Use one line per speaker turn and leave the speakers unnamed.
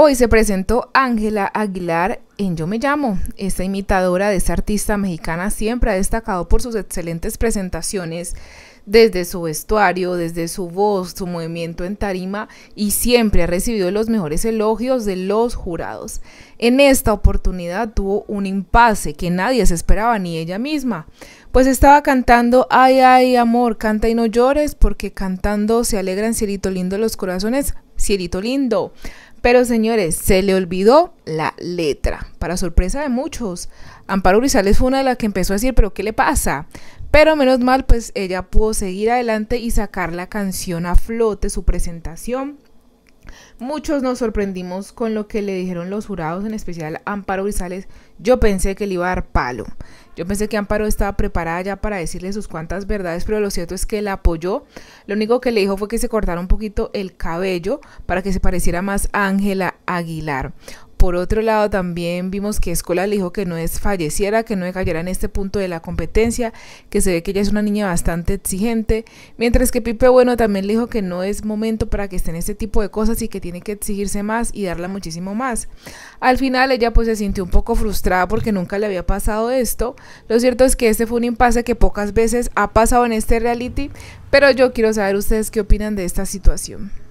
Hoy se presentó Ángela Aguilar en Yo Me Llamo. Esta imitadora de esta artista mexicana siempre ha destacado por sus excelentes presentaciones, desde su vestuario, desde su voz, su movimiento en tarima y siempre ha recibido los mejores elogios de los jurados. En esta oportunidad tuvo un impasse que nadie se esperaba ni ella misma, pues estaba cantando Ay, ay, amor, canta y no llores porque cantando se alegran cielito lindo los corazones, cielito lindo. Pero señores, se le olvidó la letra. Para sorpresa de muchos, Amparo Grisales fue una de las que empezó a decir, pero ¿qué le pasa? Pero menos mal, pues ella pudo seguir adelante y sacar la canción a flote, su presentación. Muchos nos sorprendimos con lo que le dijeron los jurados, en especial Amparo Grisales. Yo pensé que le iba a dar palo. Yo pensé que Amparo estaba preparada ya para decirle sus cuantas verdades, pero lo cierto es que la apoyó. Lo único que le dijo fue que se cortara un poquito el cabello para que se pareciera más a Ángela Aguilar. Por otro lado, también vimos que Escola le dijo que no falleciera, que no cayera en este punto de la competencia, que se ve que ella es una niña bastante exigente, mientras que Pipe Bueno también le dijo que no es momento para que esté en este tipo de cosas y que tiene que exigirse más y darla muchísimo más. Al final ella pues se sintió un poco frustrada porque nunca le había pasado esto. Lo cierto es que este fue un impasse que pocas veces ha pasado en este reality, pero yo quiero saber ustedes qué opinan de esta situación.